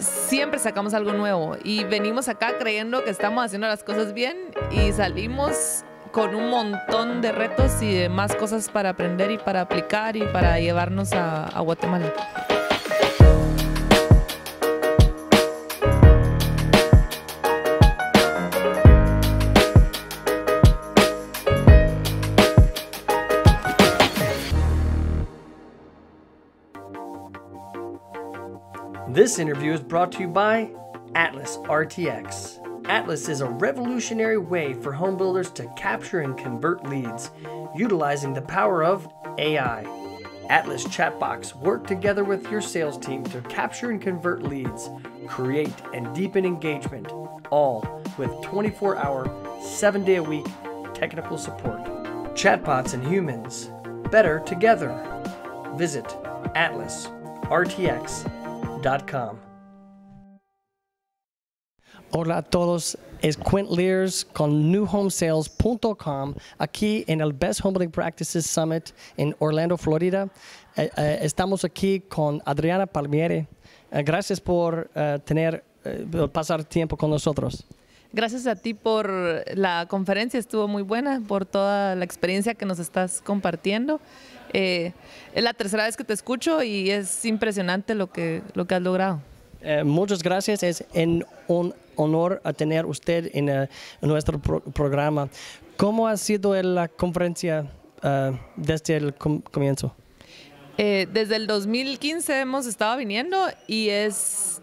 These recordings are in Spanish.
siempre sacamos algo nuevo y venimos acá creyendo que estamos haciendo las cosas bien y salimos con un montón de retos y de más cosas para aprender y para aplicar y para llevarnos a Guatemala. This interview is brought to you by Atlas RTX. Atlas is a revolutionary way for home builders to capture and convert leads utilizing the power of AI. Atlas Chatbox work together with your sales team to capture and convert leads, create and deepen engagement, all with 24 hour, 7 day a week technical support. Chatbots and humans, better together. Visit Atlas RTX Hola a todos, es Quint Lears con newhomesales.com aquí en el Best Homebuilding Practices Summit en Orlando, Florida. Eh, eh, estamos aquí con Adriana Palmieri. Eh, gracias por tener pasar tiempo con nosotros. Gracias a ti por la conferencia, estuvo muy buena, por toda la experiencia que nos estás compartiendo. Eh, es la tercera vez que te escucho y es impresionante lo que, lo que has logrado. Eh, muchas gracias, es un honor a tener usted en, eh, nuestro programa. ¿Cómo ha sido la conferencia desde el comienzo? desde el 2015 hemos estado viniendo y es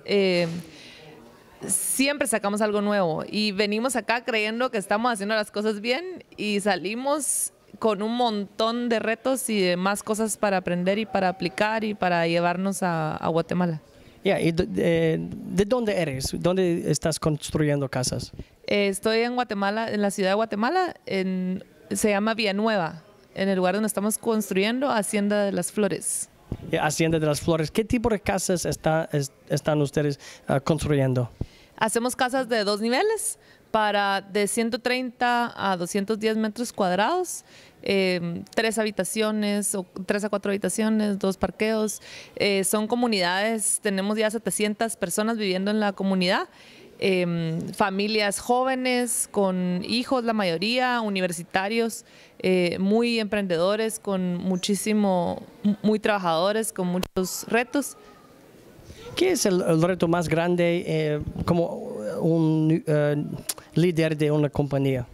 siempre sacamos algo nuevo y venimos acá creyendo que estamos haciendo las cosas bien y salimos con un montón de retos y de más cosas para aprender y para aplicar y para llevarnos a, Guatemala. Eh, de, dónde eres? ¿Dónde estás construyendo casas? Eh, estoy en Guatemala, en la ciudad de Guatemala, se llama Villanueva, en el lugar donde estamos construyendo Hacienda de las Flores. Hacienda de las Flores. ¿Qué tipo de casas están ustedes ah, construyendo? Hacemos casas de dos niveles para de 130 a 210 metros cuadrados, em, tres habitaciones, o tres a cuatro habitaciones, dos parqueos. Eh, son comunidades, tenemos ya 700 personas viviendo en la comunidad. Em, familias jóvenes con hijos, la mayoría, universitarios, eh, muy emprendedores, con muchísimo, muy trabajadores, con muchos retos. ¿Qué es el, reto más grande eh, como un eh, líder de una compañía?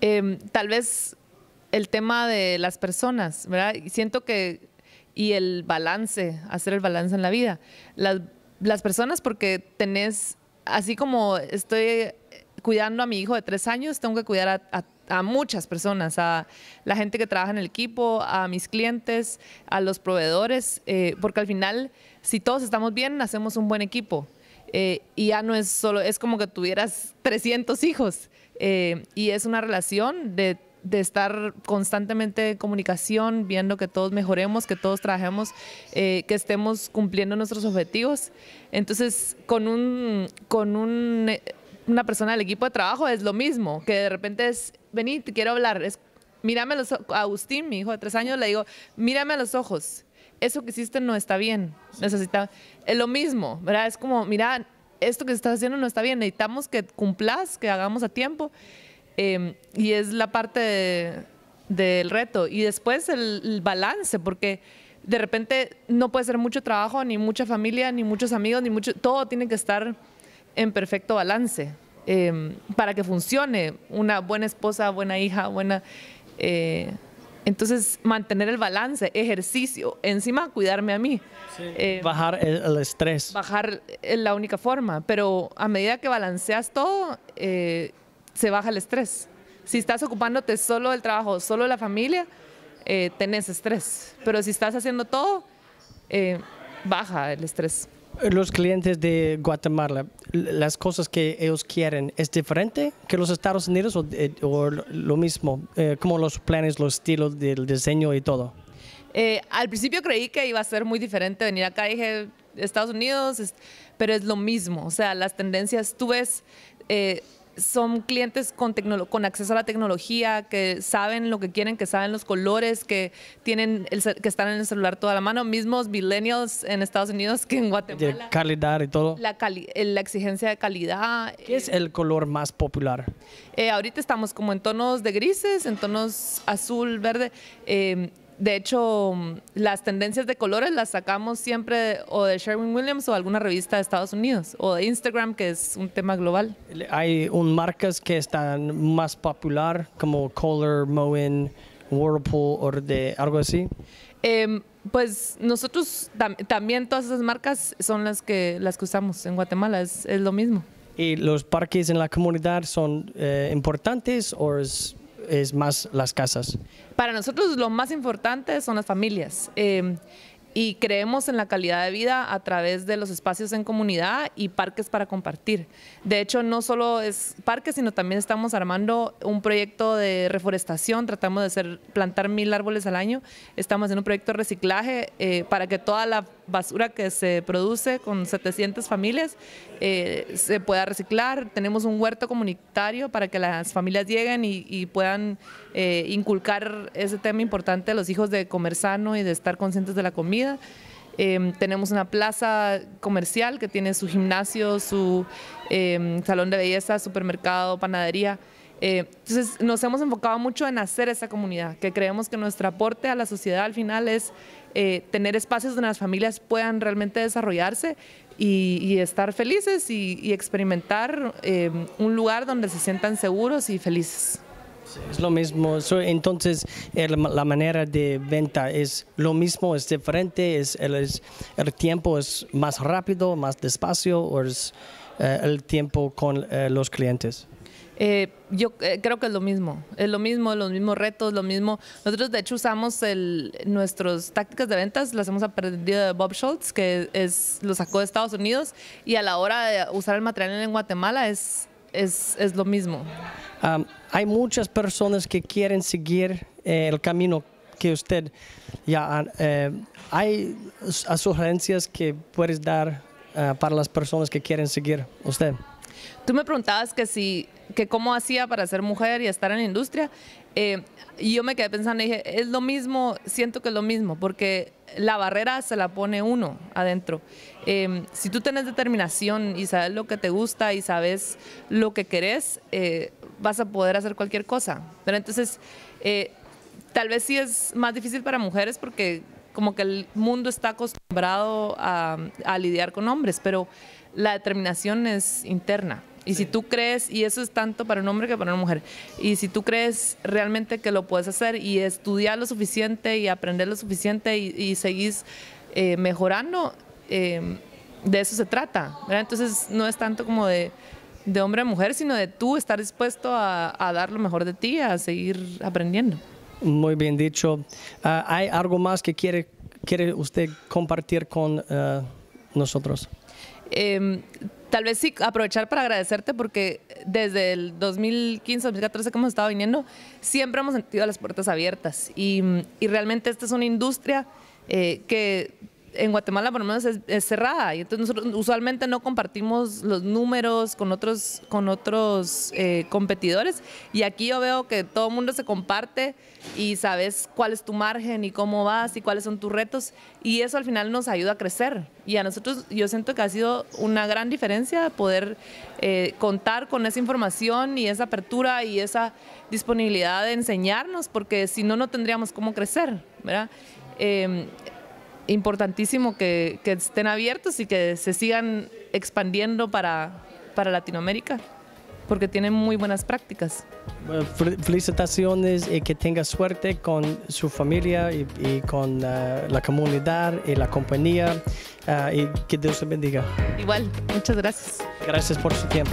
Em, tal vez el tema de las personas, ¿verdad? Siento que, y el balance, hacer el balance en la vida. Las, personas porque tenés, así como estoy cuidando a mi hijo de tres años, tengo que cuidar a, muchas personas, a la gente que trabaja en el equipo, a mis clientes, a los proveedores, eh, porque al final si todos estamos bien, hacemos un buen equipo. Eh, y ya no es solo, es como que tuvieras 300 hijos. Eh, y es una relación de, estar constantemente en comunicación, viendo que todos mejoremos, que todos trabajemos, eh, que estemos cumpliendo nuestros objetivos. Entonces, con un... Con un una persona del equipo de trabajo es lo mismo, que de repente es, vení, te quiero hablar, es, mírame los ojos, Agustín, mi hijo de tres años, le digo, mírame a los ojos, eso que hiciste no está bien. Necesita, es lo mismo, ¿verdad? Es como, mira, esto que estás haciendo no está bien, necesitamos que cumplas, que hagamos a tiempo. Em, y es la parte del reto. Y después el, balance, porque de repente no puede ser mucho trabajo, ni mucha familia, ni muchos amigos, ni mucho, todo tiene que estar en perfecto balance em, para que funcione una buena esposa, buena hija, buena... Eh, entonces, mantener el balance, ejercicio, encima cuidarme a mí. Eh, bajar el, estrés. Bajar es eh, la única forma, pero a medida que balanceas todo, eh, se baja el estrés. Si estás ocupándote solo del trabajo, solo de la familia, tenés estrés. Pero si estás haciendo todo, baja el estrés los clientes de Guatemala, las cosas que ellos quieren, ¿es diferente que los Estados Unidos o, eh, lo mismo? Eh, como los planes, los estilos del diseño y todo. Eh, al principio creí que iba a ser muy diferente venir acá, dije Estados Unidos, pero es lo mismo, o sea, las tendencias, tú ves... Eh, son clientes con, con acceso a la tecnología, que saben lo que quieren, que saben los colores, que, tienen que están en el celular toda la mano, mismos millennials en Estados Unidos que en Guatemala. De calidad y todo. La, exigencia de calidad. ¿Qué es el color más popular? Eh, ahorita estamos como en tonos de grises, en tonos azul, verde. Eh, de hecho, mm, las tendencias de colores las sacamos siempre o de Sherwin Williams o alguna revista de Estados Unidos o de Instagram, que es un tema global. Hay un marcas que están más popular como Color, Moen, Whirlpool o de algo así. Em, pues nosotros también todas esas marcas son las que las usamos en Guatemala, es, lo mismo. ¿Y los parques en la comunidad son eh, importantes o es es más las casas. Para nosotros lo más importante son las familias. Em, y creemos en la calidad de vida a través de los espacios en comunidad y parques para compartir. De hecho, no solo es parque, sino también estamos armando un proyecto de reforestación, tratamos de hacer, plantar mil árboles al año, estamos en un proyecto de reciclaje eh, para que toda la basura que se produce con 700 familias eh, se pueda reciclar. Tenemos un huerto comunitario para que las familias lleguen y, puedan eh, inculcar ese tema importante a los hijos de comer sano y de estar conscientes de la comida. Em, tenemos una plaza comercial que tiene su gimnasio, su em, salón de belleza, supermercado, panadería. Eh, entonces nos hemos enfocado mucho en hacer esa comunidad, que creemos que nuestro aporte a la sociedad al final es eh, tener espacios donde las familias puedan realmente desarrollarse y, estar felices y, experimentar eh, un lugar donde se sientan seguros y felices. Es lo mismo, entonces la manera de venta es lo mismo, es diferente, es, el tiempo es más rápido, más despacio o es el tiempo con los clientes. Eh, yo eh, creo que es lo mismo, es lo mismo, los mismos retos, lo mismo. Nosotros de hecho usamos el, nuestras tácticas de ventas, las hemos aprendido de Bob Schultz, que es, lo sacó de Estados Unidos, y a la hora de usar el material en Guatemala es, es, es lo mismo. hay muchas personas que quieren seguir eh, el camino que usted ya... hay sugerencias que puedes dar para las personas que quieren seguir usted. Tú me preguntabas que si que cómo hacía para ser mujer y estar en la industria. Eh, y yo me quedé pensando y dije, es lo mismo, siento que es lo mismo, porque la barrera se la pone uno adentro. Em, si tú tienes determinación y sabes lo que te gusta y sabes lo que querés, eh, vas a poder hacer cualquier cosa. Pero entonces, eh, tal vez sí es más difícil para mujeres porque como que el mundo está acostumbrado a, a lidiar con hombres, pero la determinación es interna. Y si tú crees, y eso es tanto para un hombre que para una mujer, y si tú crees realmente que lo puedes hacer y estudiar lo suficiente y aprender lo suficiente y, seguir eh, mejorando, eh, de eso se trata. Entonces no es tanto como de, hombre a mujer, sino de tú estar dispuesto a, dar lo mejor de ti, a seguir aprendiendo. Muy bien dicho. Ah, ¿Hay algo más que quiere, quiere usted compartir con eh, nosotros? Em, tal vez sí aprovechar para agradecerte porque desde el 2015, 2014 que hemos estado viniendo, siempre hemos sentido las puertas abiertas y, realmente esta es una industria eh, que en Guatemala por lo menos es, cerrada y entonces nosotros usualmente no compartimos los números con otros, con otros eh, competidores y aquí yo veo que todo el mundo se comparte y sabes cuál es tu margen y cómo vas y cuáles son tus retos y eso al final nos ayuda a crecer y a nosotros yo siento que ha sido una gran diferencia poder eh, contar con esa información y esa apertura y esa disponibilidad de enseñarnos porque si no no tendríamos cómo crecer, ¿verdad? Em, importantísimo que, estén abiertos y que se sigan expandiendo para, para Latinoamérica, porque tienen muy buenas prácticas. felicitaciones y eh, que tenga suerte con su familia y, con eh, la comunidad y la compañía eh, y que Dios te bendiga. Igual, muchas gracias. Gracias por su tiempo.